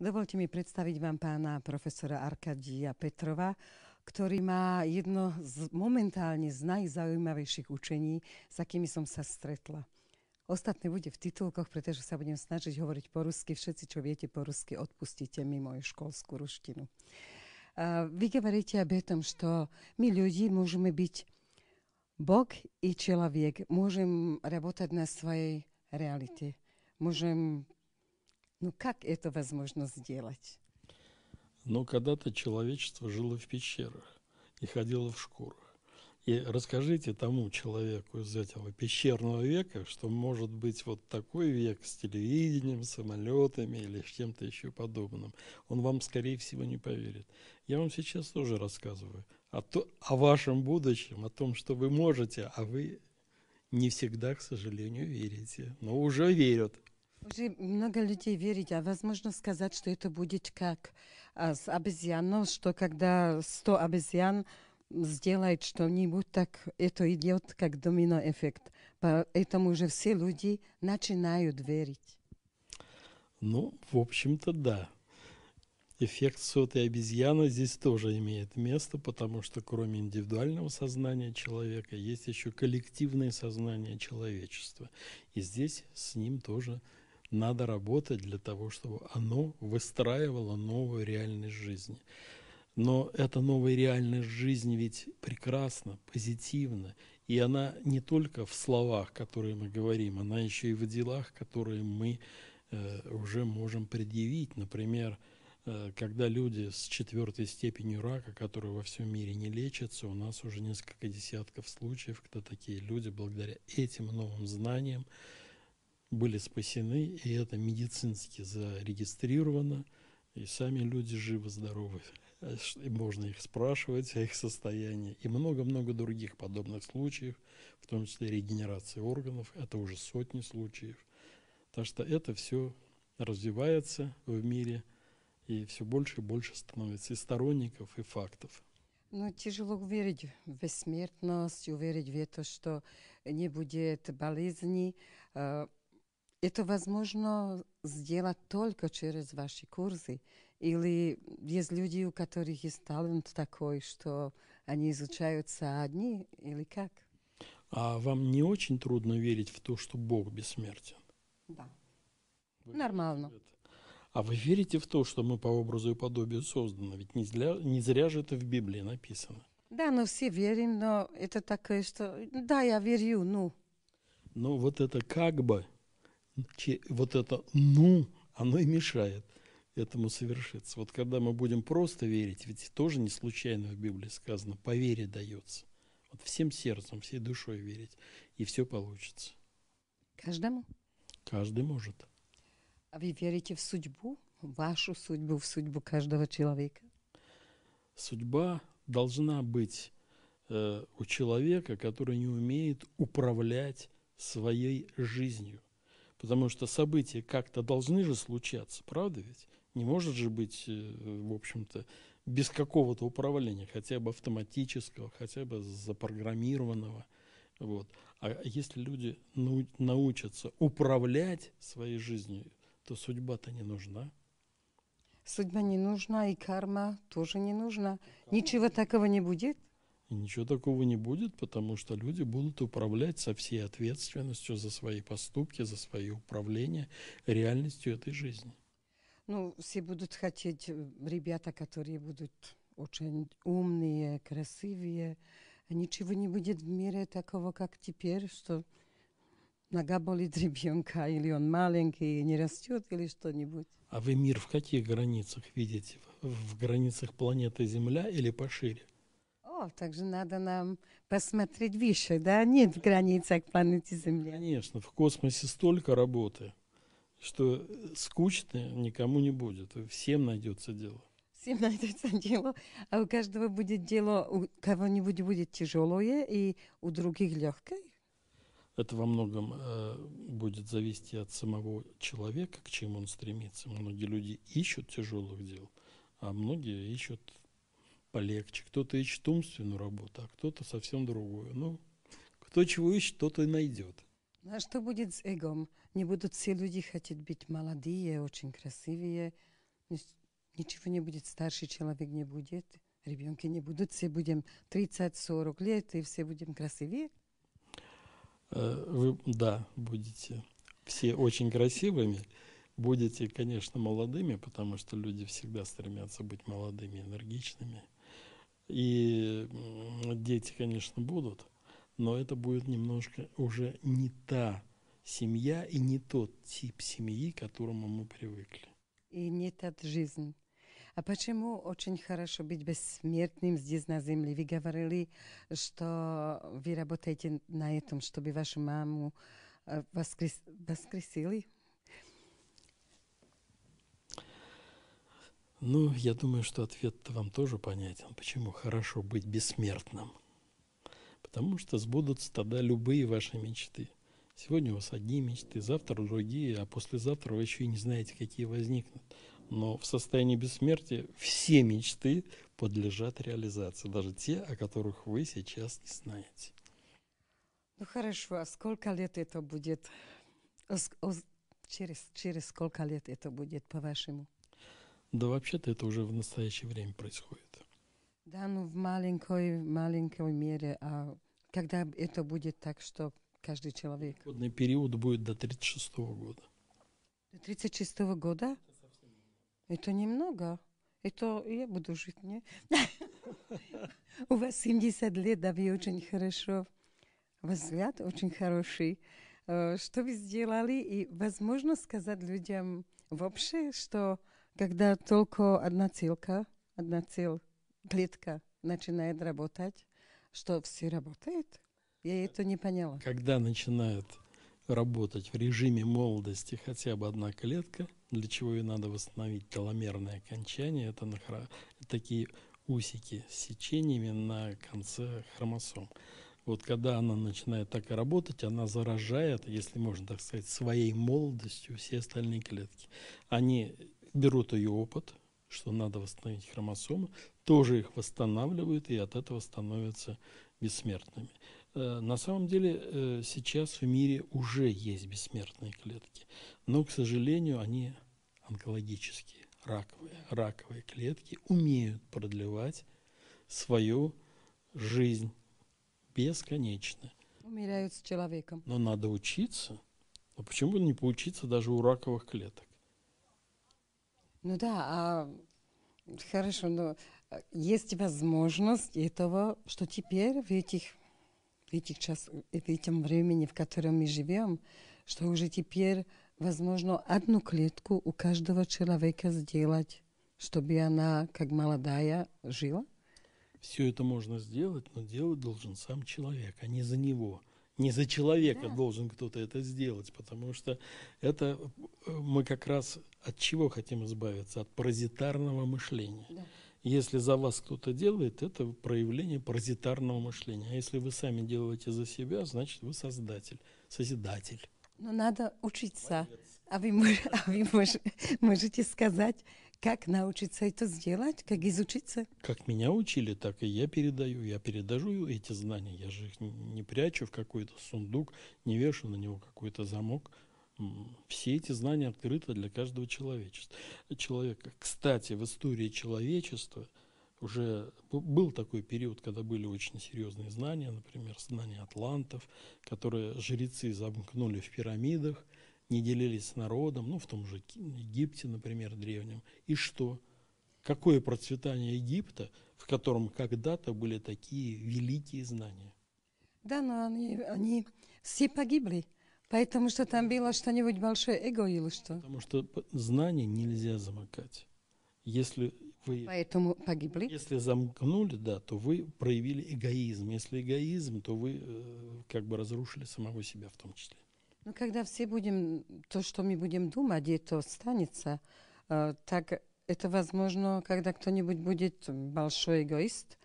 Dovolte mi predstaviť vám pána profesora Arkadia Petrova, ktorý má jedno z, momentálne z najzaujímavejších učení, s akými som sa stretla. Ostatné bude v titulkoch, pretože sa budem snažiť hovoriť po rusky. Všetci, čo viete po rusky, odpustite mi moju školskú ruštinu. Vy говорите o tom, že my ľudí môžeme byť Bog i človek. Môžem robotať na svojej realite. Môžem Ну как это возможно сделать? Но когда-то человечество жило в пещерах и ходило в шкурах. И расскажите тому человеку из этого пещерного века, что может быть вот такой век с телевидением, самолетами или с чем-то еще подобным. Он вам, скорее всего, не поверит. Я вам сейчас тоже рассказываю о, то, о вашем будущем, о том, что вы можете, а вы не всегда, к сожалению, верите. Но уже верят. Уже много людей верить, а возможно сказать, что это будет как а, с обезьяном, ну, что когда 100 обезьян сделает что-нибудь, так это идет как домино-эффект. Поэтому уже все люди начинают верить. Ну, в общем-то, да. Эффект сотой обезьяны здесь тоже имеет место, потому что кроме индивидуального сознания человека есть еще коллективное сознание человечества. И здесь с ним тоже надо работать для того, чтобы оно выстраивало новую реальность жизни. Но эта новая реальность жизни ведь прекрасна, позитивна, и она не только в словах, которые мы говорим, она еще и в делах, которые мы э, уже можем предъявить. Например, э, когда люди с четвертой степенью рака, которые во всем мире не лечатся, у нас уже несколько десятков случаев, когда такие люди благодаря этим новым знаниям были спасены, и это медицински зарегистрировано, и сами люди живы-здоровы. Э, можно их спрашивать о их состоянии. И много-много других подобных случаев, в том числе регенерации органов. Это уже сотни случаев. Так что это все развивается в мире, и все больше и больше становится и сторонников, и фактов. Ну, тяжело верить в бессмертность, уверить в это что не будет болезни. Э, это возможно сделать только через ваши курсы. Или есть люди, у которых есть талант такой, что они изучаются одни, или как? А вам не очень трудно верить в то, что Бог бессмертен? Да. Вы Нормально. А вы верите в то, что мы по образу и подобию созданы? Ведь не, для, не зря же это в Библии написано. Да, но все верим, но это такое, что... Да, я верю, ну. Но ну, вот это как бы вот это «ну», оно и мешает этому совершиться. Вот когда мы будем просто верить, ведь тоже не случайно в Библии сказано, по вере дается. Вот всем сердцем, всей душой верить, и все получится. Каждому? Каждый может. А вы верите в судьбу, вашу судьбу, в судьбу каждого человека? Судьба должна быть э, у человека, который не умеет управлять своей жизнью. Потому что события как-то должны же случаться, правда ведь? Не может же быть, э, в общем-то, без какого-то управления, хотя бы автоматического, хотя бы запрограммированного. Вот. А если люди научатся управлять своей жизнью, то судьба-то не нужна. Судьба не нужна, и карма тоже не нужна. Ничего такого не будет. И ничего такого не будет, потому что люди будут управлять со всей ответственностью за свои поступки, за свое управление реальностью этой жизни. Ну, все будут хотеть э, ребята, которые будут очень умные, красивые. Ничего не будет в мире такого, как теперь, что нога болит ребенка, или он маленький, и не растет, или что-нибудь. А вы мир в каких границах видите? В границах планеты Земля или пошире? существовал, также надо нам посмотреть выше, да? Нет в границах планеты Земля. Конечно, в космосе столько работы, что скучно никому не будет, всем найдется дело. Всем найдется дело, а у каждого будет дело, у кого-нибудь будет тяжелое и у других легкое. Это во многом э, будет зависеть от самого человека, к чему он стремится. Многие люди ищут тяжелых дел, а многие ищут полегче, кто-то ищет умственную работу, а кто-то совсем другую. Ну, кто чего ищет, тот и найдет. А что будет с эгом? Не будут все люди хотеть быть молодые, очень красивые. Ничего не будет, старший человек не будет. Ребенки не будут, все будем 30-40 лет, и все будем красивее. Э, вы, да, будете все очень красивыми. Будете, конечно, молодыми, потому что люди всегда стремятся быть молодыми, энергичными. И дети, конечно, будут, но это будет немножко уже не та семья и не тот тип семьи, к которому мы привыкли. И не та жизнь. А почему очень хорошо быть бессмертным здесь на земле? Вы говорили, что вы работаете на этом, чтобы вашу маму э, воскрес... воскресили? Ну, я думаю, что ответ -то вам тоже понятен. Почему хорошо быть бессмертным? Потому что сбудутся тогда любые ваши мечты. Сегодня у вас одни мечты, завтра другие, а послезавтра вы еще и не знаете, какие возникнут. Но в состоянии бессмертия все мечты подлежат реализации, даже те, о которых вы сейчас не знаете. Ну хорошо, а сколько лет это будет? Через, через сколько лет это будет, по-вашему? Да вообще-то это уже в настоящее время происходит. Да, ну в маленькой, маленькой мере. А когда это будет так, что каждый человек... Годный период будет до 36 -го года. До 36 -го года? Это немного. Это я буду жить, не? У вас 70 лет, да, вы очень хорошо. Взгляд очень хороший. Э, что вы сделали? И возможно сказать людям вообще, что когда только одна цилка, одна цил клетка начинает работать, что все работает? Я это не поняла. Когда начинает работать в режиме молодости хотя бы одна клетка, для чего ей надо восстановить теломерное окончание, это нахра... такие усики с сечениями на конце хромосом. Вот когда она начинает так и работать, она заражает, если можно так сказать, своей молодостью все остальные клетки. Они берут ее опыт, что надо восстановить хромосомы, тоже их восстанавливают и от этого становятся бессмертными. Э, на самом деле э, сейчас в мире уже есть бессмертные клетки, но, к сожалению, они онкологические, раковые. Раковые клетки умеют продлевать свою жизнь бесконечно. Умирают с человеком. Но надо учиться. А почему бы не поучиться даже у раковых клеток? Ну да, а хорошо, но а, есть возможность этого, что теперь в этих в, этих час, э, в этом времени, в котором мы живем, что уже теперь возможно одну клетку у каждого человека сделать, чтобы она, как молодая, жила? Все это можно сделать, но делать должен сам человек, а не за него. Не за человека да. должен кто-то это сделать, потому что это э, мы как раз от чего хотим избавиться? От паразитарного мышления. Да. Если за вас кто-то делает, это проявление паразитарного мышления. А если вы сами делаете за себя, значит, вы создатель, созидатель. Но ну, надо учиться. Молодец. А вы, а вы можете сказать, как научиться это сделать? Как изучиться? Как меня учили, так и я передаю. Я передаю эти знания. Я же их не прячу в какой-то сундук, не вешу на него какой-то замок. Все эти знания открыты для каждого человечества. человека. Кстати, в истории человечества уже был такой период, когда были очень серьезные знания, например, знания атлантов, которые жрецы замкнули в пирамидах – не делились с народом, ну, в том же Египте, например, древнем. И что? Какое процветание Египта, в котором когда-то были такие великие знания? Да, но они, они все погибли, потому что там было что-нибудь большое эго или что. Потому что знания нельзя замыкать. Если вы, Поэтому погибли? Если замкнули, да, то вы проявили эгоизм. Если эгоизм, то вы э, как бы разрушили самого себя в том числе. Но ну, когда все будем, то, что мы будем думать, и то останется, э, так это возможно, когда кто-нибудь будет большой эгоист,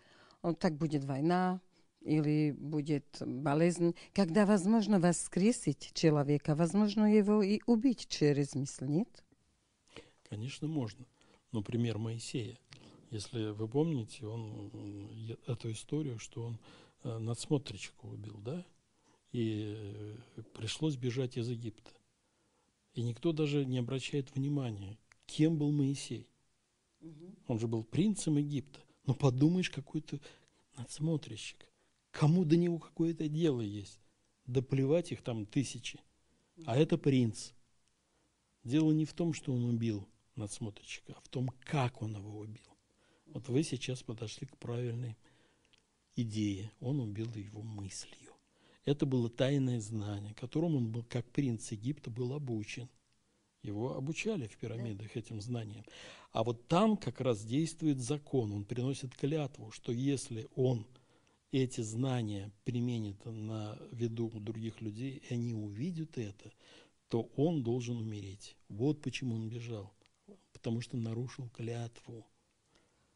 он, так будет война или будет болезнь. Когда возможно воскресить человека, возможно его и убить через мысль, нет? Конечно, можно. Но ну, пример Моисея. Если вы помните, он эту историю, что он э, надсмотрщика убил, да? и э, пришлось бежать из Египта. И никто даже не обращает внимания, кем был Моисей. Он же был принцем Египта. Но ну, подумаешь, какой-то надсмотрщик. Кому до него какое-то дело есть? Да плевать их там тысячи. А это принц. Дело не в том, что он убил надсмотрщика, а в том, как он его убил. Вот вы сейчас подошли к правильной идее. Он убил его мыслью. Это было тайное знание, которому он был, как принц Египта, был обучен. Его обучали в пирамидах этим знаниям. А вот там как раз действует закон. Он приносит клятву, что если он эти знания применит на виду у других людей, и они увидят это, то он должен умереть. Вот почему он бежал. Потому что нарушил клятву.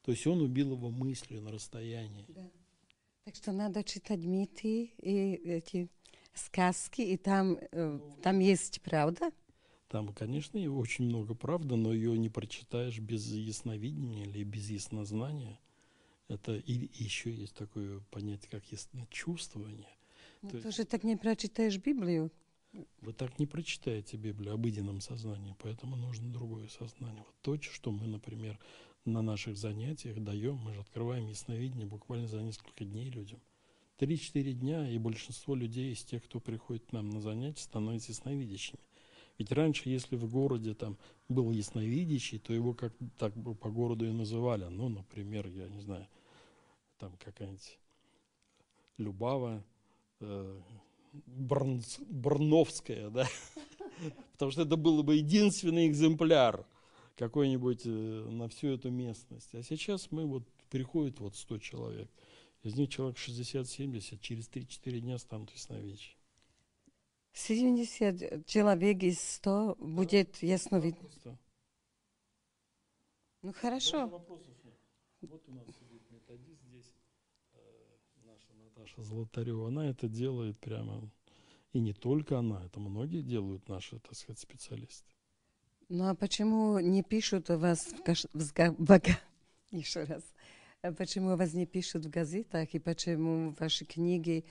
То есть он убил его мыслью на расстоянии. Да. Так что надо читать миты и эти сказки, и там, там есть правда? Там, конечно, очень много правды, но ее не прочитаешь без ясновидения или без яснознания. Это и, и еще есть такое понятие, как ясночувствование. Ну, то тоже есть... так не прочитаешь Библию. Вы так не прочитаете Библию обыденным сознанием, поэтому нужно другое сознание. Вот то, что мы, например, на наших занятиях даем, мы же открываем ясновидение буквально за несколько дней людям. три-четыре дня, и большинство людей из тех, кто приходит к нам на занятия, становятся ясновидящими. Ведь раньше, если в городе там был ясновидящий, то его как так бы по городу и называли. Ну, например, я не знаю, там какая-нибудь Любава, э, Брн, Брновская, да? Потому что это был бы единственный экземпляр – какой-нибудь э, на всю эту местность. А сейчас мы вот приходит вот 100 человек, из них человек 60-70 через 3-4 дня станут ясновидящими. 70 человек из 100 да. будет да, ясновидно. ну хорошо. Вот у нас сидит методист здесь, э, наша Наташа Золотарева. Она это делает прямо, и не только она, это многие делают наши, так сказать, специалисты. Ну а почему не пишут вас в, каш... в... Бага... Еще раз. А почему вас не пишут в газетах и почему ваши книги...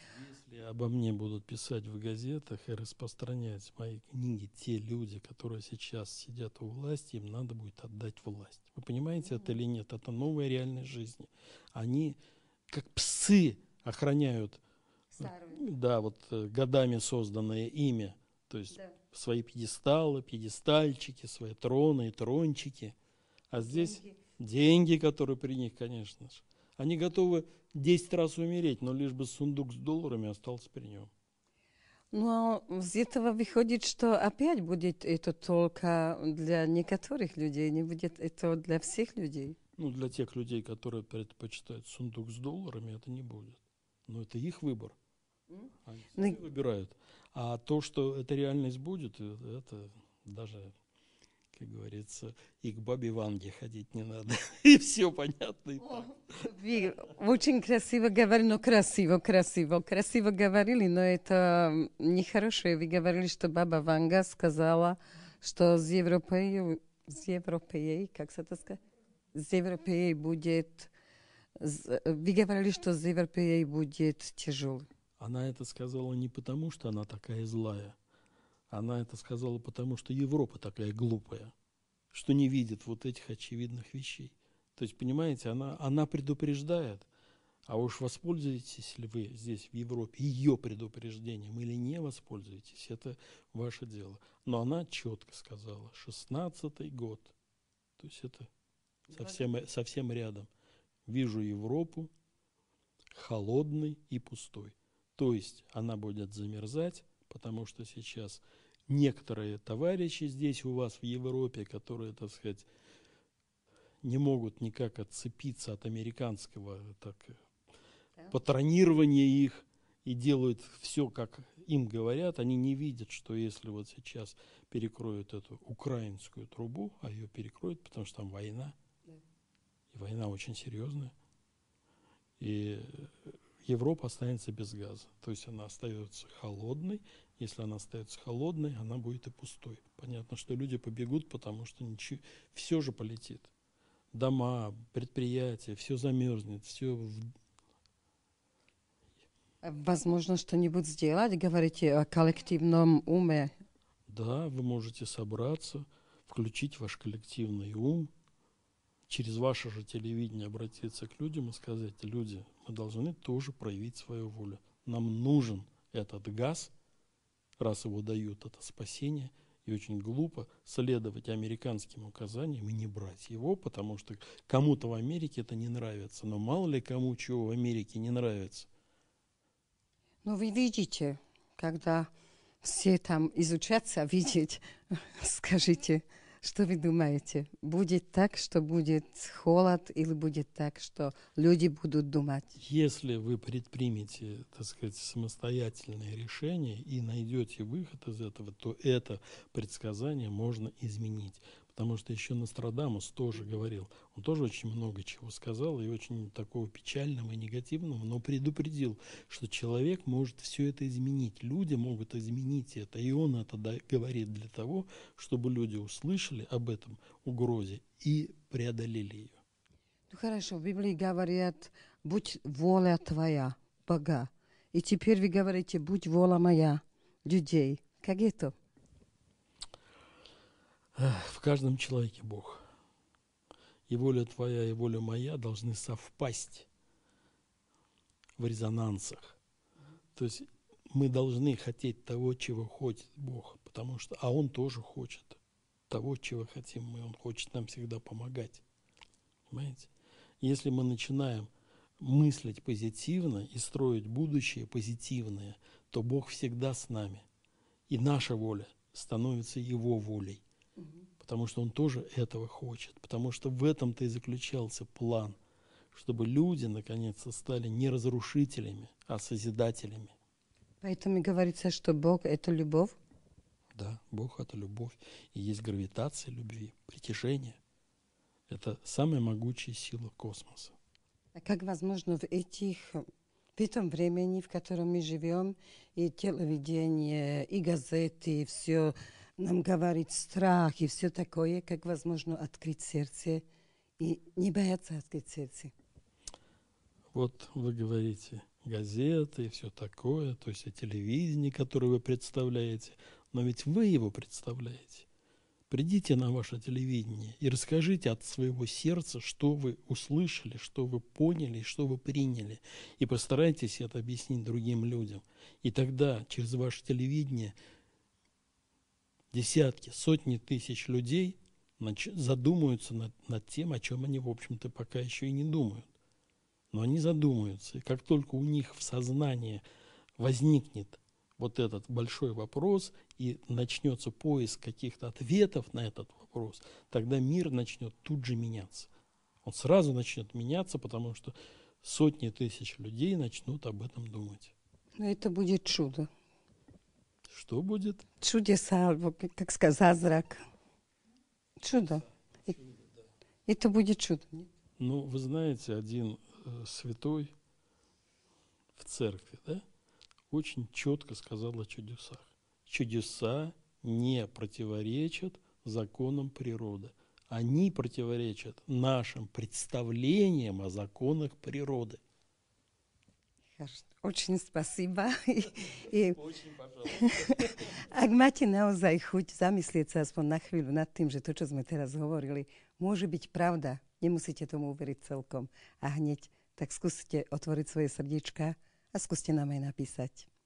Если обо мне будут писать в газетах и распространять мои книги те люди, которые сейчас сидят у власти, им надо будет отдать власть. Вы понимаете это или нет? Это новая реальность жизни. Они как псы охраняют э, Старую. да, вот э, годами созданное имя. То есть да свои пьедесталы, пьедестальчики, свои троны и трончики. А здесь деньги, деньги которые при них, конечно же. Они готовы 10 раз умереть, но лишь бы сундук с долларами остался при нем. Ну, а с этого выходит, что опять будет это только для некоторых людей, не будет это для всех людей. Ну, для тех людей, которые предпочитают сундук с долларами, это не будет. Но это их выбор. Они ну, выбирают. А то, что эта реальность будет, э, это даже, как говорится, и к бабе Ванге ходить не надо. и все понятно. И О, вы очень красиво говорили, но ну, красиво, красиво. Красиво говорили, но это нехорошее. Вы говорили, что баба Ванга сказала, что с Европой, с Европеей как это сказать? С Европеей будет... Э, вы говорили, что с Европеей будет тяжело. Она это сказала не потому, что она такая злая. Она это сказала потому, что Европа такая глупая, что не видит вот этих очевидных вещей. То есть, понимаете, она, она предупреждает. А уж воспользуетесь ли вы здесь, в Европе, ее предупреждением или не воспользуетесь, это ваше дело. Но она четко сказала, 16-й год. То есть это совсем, совсем рядом. Вижу Европу холодной и пустой. То есть она будет замерзать, потому что сейчас некоторые товарищи здесь у вас в Европе, которые, так сказать, не могут никак отцепиться от американского так, да. патронирования их и делают все, как им говорят, они не видят, что если вот сейчас перекроют эту украинскую трубу, а ее перекроют, потому что там война, и война очень серьезная, и э, Европа останется без газа. То есть она остается холодной. Если она остается холодной, она будет и пустой. Понятно, что люди побегут, потому что ничего, все же полетит. Дома, предприятия, все замерзнет, все Возможно, что-нибудь сделать, говорите о коллективном уме. Да, вы можете собраться, включить ваш коллективный ум – через ваше же телевидение обратиться к людям и сказать, люди, мы должны тоже проявить свою волю. Нам нужен этот газ, раз его дают, это спасение, и очень глупо следовать американским указаниям и не брать его, потому что кому-то в Америке это не нравится, но мало ли кому чего в Америке не нравится. Но ну, вы видите, когда все там изучаться, видеть, скажите, что вы думаете, будет так, что будет холод, или будет так, что люди будут думать? Если вы предпримете, так сказать, самостоятельное решение и найдете выход из этого, то это предсказание можно изменить потому что еще Нострадамус тоже говорил, он тоже очень много чего сказал, и очень такого печального и негативного, но предупредил, что человек может все это изменить, люди могут изменить это, и он это говорит для того, чтобы люди услышали об этом угрозе и преодолели ее. Ну хорошо, в Библии говорят, будь воля твоя, Бога. И теперь вы говорите, будь воля моя, людей. Как это? В каждом человеке Бог. И воля твоя, и воля моя должны совпасть в резонансах. То есть мы должны хотеть того, чего хочет Бог, потому что, а Он тоже хочет того, чего хотим мы. Он хочет нам всегда помогать. Понимаете? Если мы начинаем мыслить позитивно и строить будущее позитивное, то Бог всегда с нами. И наша воля становится Его волей потому что он тоже этого хочет, потому что в этом-то и заключался план, чтобы люди наконец-то стали не разрушителями, а созидателями. Поэтому говорится, что Бог – это любовь? Да, Бог – это любовь. И есть гравитация любви, притяжение. Это самая могучая сила космоса. А как возможно в этих в этом времени, в котором мы живем, и телевидение, и газеты, и все нам говорит страх и все такое, как возможно открыть сердце и не бояться открыть сердце. Вот вы говорите, газеты и все такое, то есть и телевидение, которое вы представляете, но ведь вы его представляете. Придите на ваше телевидение и расскажите от своего сердца, что вы услышали, что вы поняли, что вы приняли. И постарайтесь это объяснить другим людям. И тогда через ваше телевидение – десятки, сотни тысяч людей задумаются над, над тем, о чем они, в общем-то, пока еще и не думают. Но они задумаются, и как только у них в сознании возникнет вот этот большой вопрос и начнется поиск каких-то ответов на этот вопрос, тогда мир начнет тут же меняться. Он сразу начнет меняться, потому что сотни тысяч людей начнут об этом думать. это будет чудо. Что будет? Чудеса, как сказал зрак. Чудо. Это будет чудо. Ну, вы знаете, один э, святой в церкви, да, очень четко сказал о чудесах. Чудеса не противоречат законам природы. Они противоречат нашим представлениям о законах природы. Очень spasiba. I, ak máte naozaj chuť zamyslieť sa aspoň na chvíľu nad tým, že to, čo sme teraz hovorili, môže byť pravda. Nemusíte tomu uveriť celkom. A hneď tak skúste otvoriť svoje srdiečka a skúste nám aj napísať.